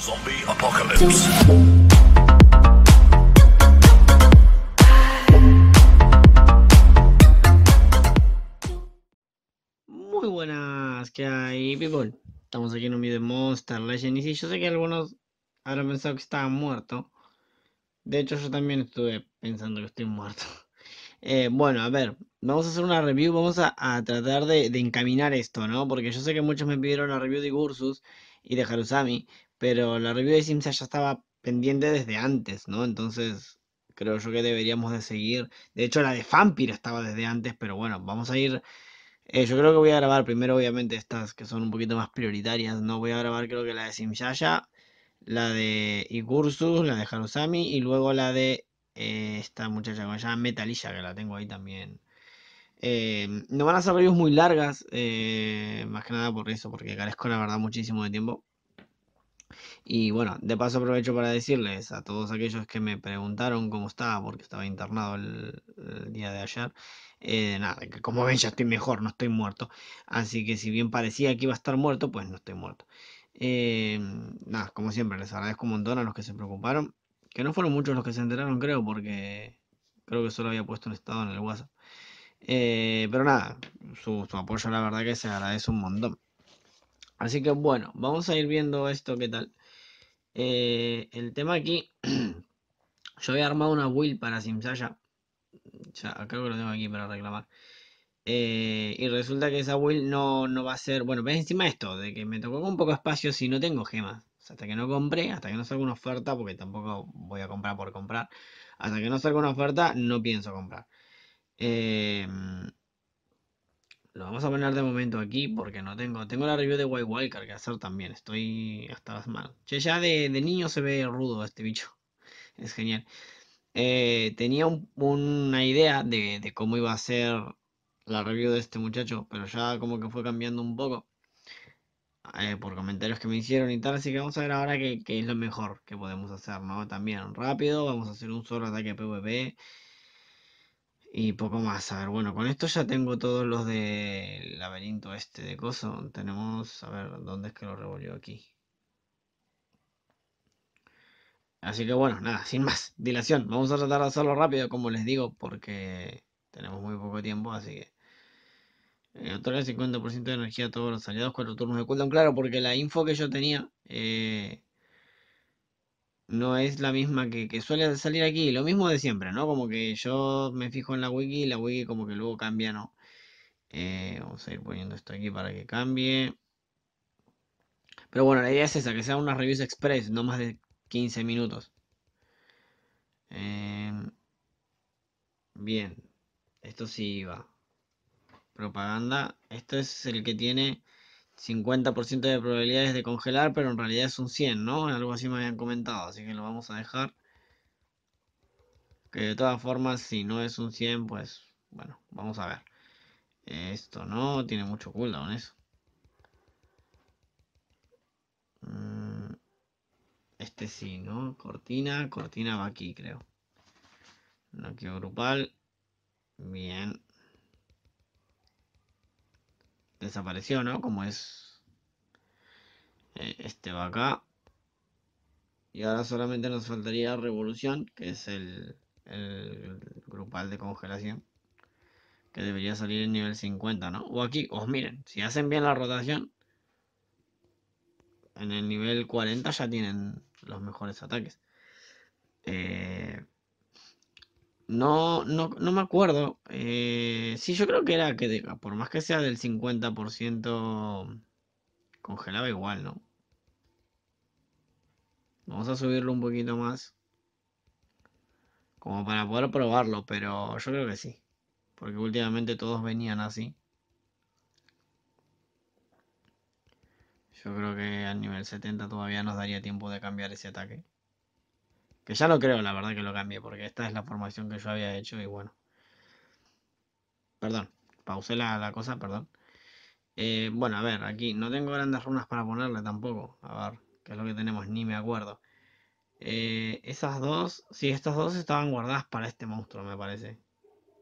Zombie Apocalypse. Muy buenas, ¿qué hay, people? Estamos aquí en un video de Monster Legend. Y yo sé que algunos habrán pensado que estaba muerto. De hecho, yo también estuve pensando que estoy muerto. Eh, bueno, a ver, vamos a hacer una review, vamos a, tratar de, de, encaminar esto, ¿no? Porque yo sé que muchos me pidieron la review de Gursus y de Harusami, pero la review de SimSaya ya estaba pendiente desde antes, ¿no? Entonces creo yo que deberíamos de seguir. De hecho, la de Vampire estaba desde antes, pero bueno, vamos a ir... Eh, yo creo que voy a grabar primero, obviamente, estas que son un poquito más prioritarias. No voy a grabar, creo que la de ya, la de Igursus, la de Harusami y luego la de eh, esta muchacha que se Metalilla, que la tengo ahí también. Em, no van a ser reviews muy largas, eh, más que nada por eso, porque carezco la verdad muchísimo de tiempo. Y bueno, de paso aprovecho para decirles a todos aquellos que me preguntaron cómo estaba, porque estaba internado el, día de ayer, eh, nada, que como ven ya estoy mejor, no estoy muerto. Así que si bien parecía que iba a estar muerto, pues no estoy muerto. Em, nada, como siempre, les agradezco un montón a los que se preocuparon, que no fueron muchos los que se enteraron, creo, porque creo que solo había puesto un estado en el WhatsApp. Eh, pero nada, su apoyo la verdad que se agradece un montón. Así que bueno, vamos a ir viendo esto qué tal. Eh, el tema aquí, yo había armado una build para Simsaya. Ya, creo que lo tengo aquí para reclamar. Eh, y resulta que esa will no, va a ser... Bueno, ves encima esto, de que me tocó con poco espacio si no tengo gemas. hasta que no compré, hasta que no salga una oferta, porque tampoco voy a comprar por comprar. Hasta que no salga una oferta, no pienso comprar. Eh, lo vamos a poner de momento aquí porque no tengo. Tengo la review de White Walker que hacer también. Estoy hasta las manos. Che, ya de, niño se ve rudo este bicho. Es genial. Eh, tenía una idea de, cómo iba a ser la review de este muchacho, pero ya como que fue cambiando un poco eh, por comentarios que me hicieron y tal. Así que vamos a ver ahora qué, qué es lo mejor que podemos hacer, ¿no? También rápido, vamos a hacer un solo ataque PvP. Y poco más. A ver, bueno, con esto ya tengo todos los del laberinto este de coso. Tenemos, a ver, ¿dónde es que lo revolvió aquí? Así que bueno, nada, sin más dilación. Vamos a tratar de hacerlo rápido, como les digo, porque tenemos muy poco tiempo, así que... Eh, el 50% de energía a todos los aliados, cuatro turnos de cooldown. Claro, porque la info que yo tenía eh, no es la misma que, suele salir aquí, lo mismo de siempre, ¿no? Como que yo me fijo en la wiki y la wiki como que luego cambia, ¿no? Eh, vamos a ir poniendo esto aquí para que cambie. Pero bueno, la idea es esa, que sea una reviews express, no más de 15 minutos. Eh, bien, esto sí va. Propaganda, esto es el que tiene 50% de probabilidades de congelar, pero en realidad es un 100, ¿no? Algo así me habían comentado, así que lo vamos a dejar. Que de todas formas, si no es un 100, pues bueno, vamos a ver. Esto no tiene mucho cooldown eso. Mm, este sí, ¿no? Cortina, cortina va aquí, creo. No quiero grupal. Bien desapareció, ¿no? Como es. Eh, este va acá. Y ahora solamente nos faltaría Revolución, que es el, el, grupal de congelación. Que debería salir en nivel 50, ¿no? O aquí, os miren, si hacen bien la rotación, en el nivel 40 ya tienen los mejores ataques. Eh, no, me acuerdo. Eh, sí, yo creo que era que por más que sea del 50%, congelaba igual, ¿no? Vamos a subirlo un poquito más. Como para poder probarlo, pero yo creo que sí. Porque últimamente todos venían así. Yo creo que al nivel 70 todavía nos daría tiempo de cambiar ese ataque. Que ya lo creo, la verdad, que lo cambie, porque esta es la formación que yo había hecho y bueno. Perdón, pausé la, cosa, perdón. Eh, bueno, a ver, aquí no tengo grandes runas para ponerle tampoco. A ver, que es lo que tenemos, ni me acuerdo. Eh, esas dos, sí, estas dos estaban guardadas para este monstruo, me parece.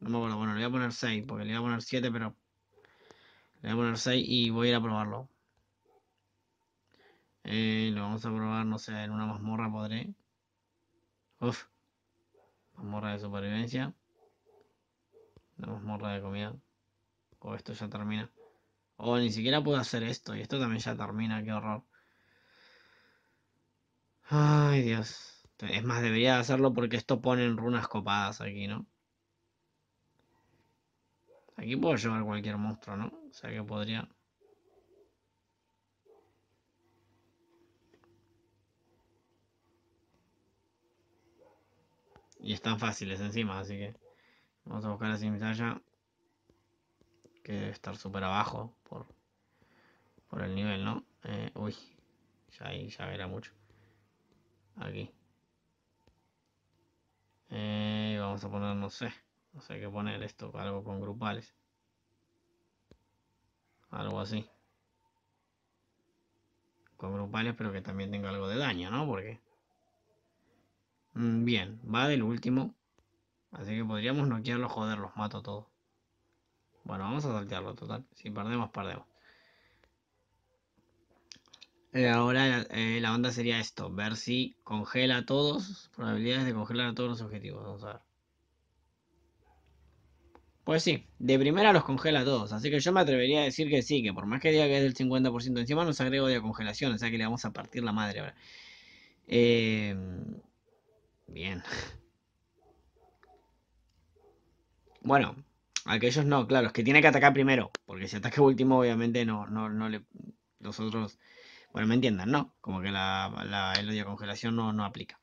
No me acuerdo, bueno, le voy a poner 6, porque le voy a poner 7, pero... Le voy a poner 6 y voy a ir a probarlo. Eh, lo vamos a probar, no sé, en una mazmorra podré. Uf. Morra de supervivencia. una morra de comida. O oh, esto ya termina. O oh, ni siquiera puedo hacer esto. Y esto también ya termina. Qué horror. Ay, Dios. Es más, debería hacerlo porque esto pone en runas copadas aquí, ¿no? Aquí puedo llevar cualquier monstruo, ¿no? O sea que podría... Y están fáciles encima, así que vamos a buscar así mi Que debe estar súper abajo por, por el nivel, ¿no? Eh, uy, ya ahí ya era mucho. Aquí. Eh, vamos a poner, no sé, no sé qué poner esto, algo con grupales. Algo así. Con grupales, pero que también tenga algo de daño, ¿no? Porque Mm, bien, va del último. Así que podríamos noquearlo, joder, los mato todos. Bueno, vamos a saltearlo, total. Si perdemos, perdemos. Eh, ahora eh, la onda sería esto, ver si congela a todos, probabilidades de congelar a todos los objetivos, vamos a ver. Pues sí, de primera los congela a todos, así que yo me atrevería a decir que sí, que por más que diga que es del 50% encima nos agrego de congelación, o sea que le vamos a partir la madre ahora. Eh, Bien. Bueno, aquellos no, claro, es que tiene que atacar primero, porque si ataca último, obviamente no, no, no le. Los otros. Bueno, me entiendan, ¿no? Como que la, la congelación no, no aplica.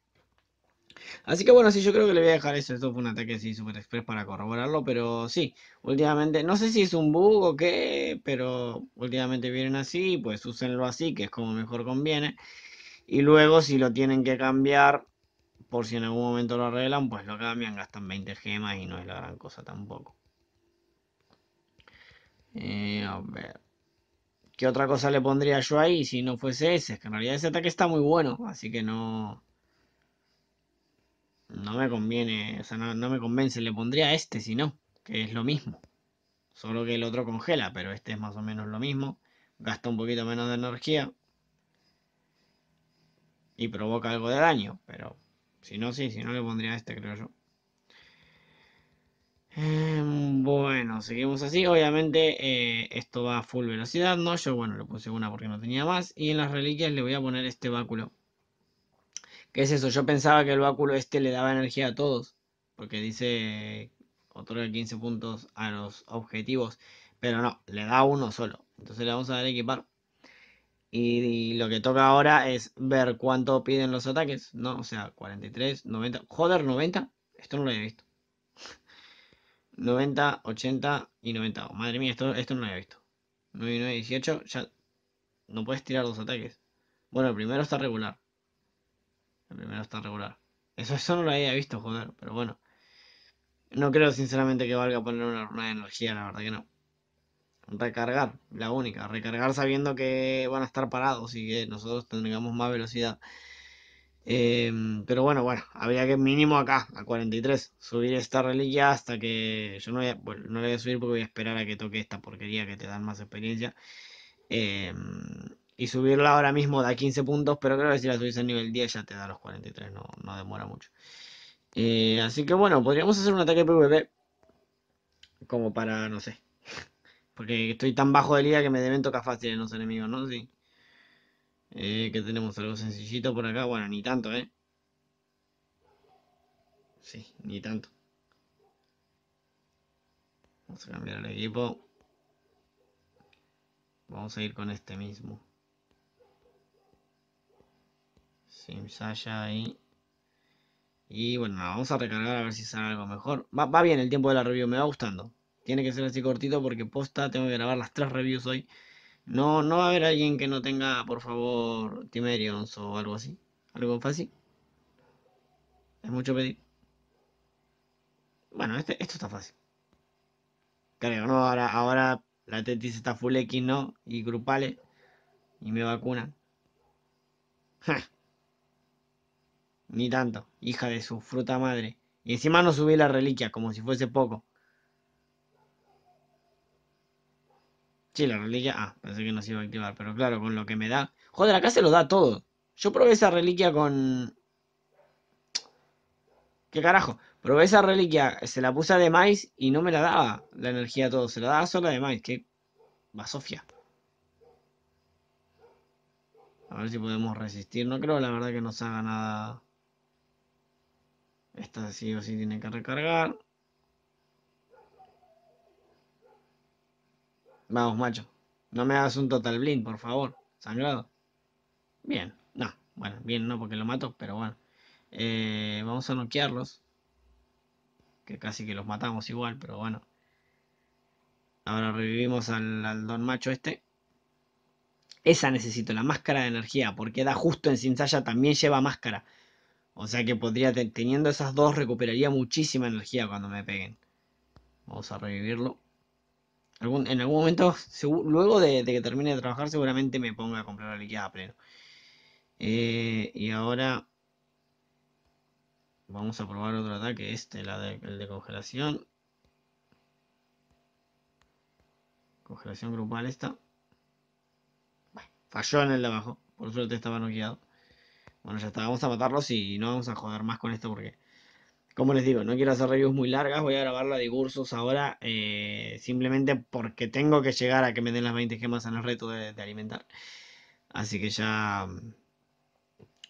Así que bueno, sí, yo creo que le voy a dejar eso. Esto fue un ataque así super express para corroborarlo, pero sí, últimamente, no sé si es un bug o qué, pero últimamente vienen así, pues úsenlo así, que es como mejor conviene. Y luego si lo tienen que cambiar, por si en algún momento lo arreglan, pues lo cambian, gastan 20 gemas y no es la gran cosa tampoco. Eh, a ver. ¿Qué otra cosa le pondría yo ahí si no fuese ese? Es que en realidad ese ataque está muy bueno, así que no... No me conviene, o sea, no, me convence. Le pondría este, si no, que es lo mismo. Solo que el otro congela, pero este es más o menos lo mismo. Gasta un poquito menos de energía. Y provoca algo de daño, pero si no, sí, si no le pondría este, creo yo. Em, bueno, seguimos así. Obviamente eh, esto va a full velocidad, ¿no? Yo, bueno, le puse una porque no tenía más. Y en las reliquias le voy a poner este báculo. ¿Qué es eso? Yo pensaba que el báculo este le daba energía a todos. Porque dice otorga 15 puntos a los objetivos. Pero no, le da uno solo. Entonces le vamos a dar equipar. Y, lo que toca ahora es ver cuánto piden los ataques, ¿no? O sea, 43, 90. Joder, 90. Esto no lo había visto. 90, 80 y 90. madre mía, esto, esto no lo había visto. 99, 18. Ya no puedes tirar dos ataques. Bueno, el primero está regular. El primero está regular. Eso, eso no lo había visto, joder. Pero bueno. No creo sinceramente que valga poner una energía, la verdad que no recargar, la única, recargar sabiendo que van a estar parados y que nosotros tengamos más velocidad. Em, pero bueno, bueno, habría que mínimo acá, a 43, subir esta reliquia hasta que yo no, no la voy a subir porque voy a esperar a que toque esta porquería que te dan más experiencia. Em, y subirla ahora mismo da 15 puntos, pero creo que si la subís a nivel 10 ya te da los 43, no, no demora mucho. Eh, así que bueno, podríamos hacer un ataque PvP como para, no sé, porque estoy tan bajo de liga que me deben tocar fácil en los enemigos, ¿no? Sí. Eh, que tenemos algo sencillito por acá. Bueno, ni tanto, ¿eh? Sí, ni tanto. Vamos a cambiar el equipo. Vamos a ir con este mismo. Sim ahí. Y bueno, vamos a recargar a ver si sale algo mejor. Va, va bien el tiempo de la review, me va gustando. Tiene que ser así cortito porque posta, tengo que grabar las tres reviews hoy. No, no va a haber alguien que no tenga, por favor, Timerions o algo así. Algo fácil. Es mucho pedir. Bueno, este, esto está fácil. Creo, ¿no? Ahora, ahora la tetis está full X, ¿no? Y grupales. Y me vacunan. Ni tanto, hija de su fruta madre. Y encima no subí la reliquia, como si fuese poco. la reliquia. Ah, pensé que no se iba a activar, pero claro, con lo que me da. Joder, acá se lo da todo. Yo probé esa reliquia con. ¿Qué carajo? Probé esa reliquia, se la puse de maíz y no me la daba la energía todo, se la daba sola de maíz. Qué basofia. A ver si podemos resistir. No creo, la verdad, que no se haga nada. Esta sí o sí tiene que recargar. Vamos, macho. No me hagas un total blind, por favor. Sangrado. Bien. No. Bueno, bien no porque lo mato, pero bueno. Eh, vamos a noquearlos. Que casi que los matamos igual, pero bueno. Ahora revivimos al, don macho este. Esa necesito, la máscara de energía, porque da justo en Sinsaya también lleva máscara. O sea que podría, teniendo esas dos, recuperaría muchísima energía cuando me peguen. Vamos a revivirlo en algún momento, luego de, que termine de trabajar, seguramente me ponga a comprar la liquidez a pleno. y ahora vamos a probar otro ataque, este, el de congelación. Congelación grupal esta. falló en el de abajo, por suerte estaba noqueado. Bueno, ya está, vamos a matarlos y no vamos a joder más con esto porque como les digo, no quiero hacer reviews muy largas, voy a grabar la de cursos ahora eh, simplemente porque tengo que llegar a que me den las 20 gemas en el reto de, alimentar. Así que ya mm,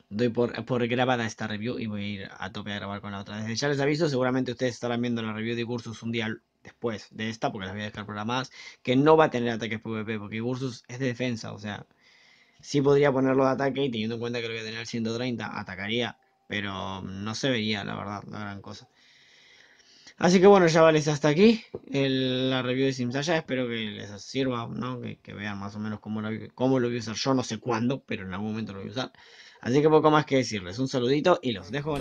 doy por, grabada esta review y voy a ir a tope a grabar con la otra. Desde ya les aviso, seguramente ustedes estarán viendo la review de Cursos un día después de esta, porque las voy a dejar programadas, que no va a tener ataques PvP, porque Cursos es de defensa, o sea, sí podría ponerlo de ataque y teniendo en cuenta que lo voy a tener 130, atacaría pero no se veía, la verdad, la gran cosa. Así que bueno, ya vales hasta aquí la review de Simsaya. Espero que les sirva, ¿no? que, vean más o menos cómo, lo voy a usar. Yo no sé cuándo, pero en algún momento lo voy a usar. Así que poco más que decirles. Un saludito y los dejo.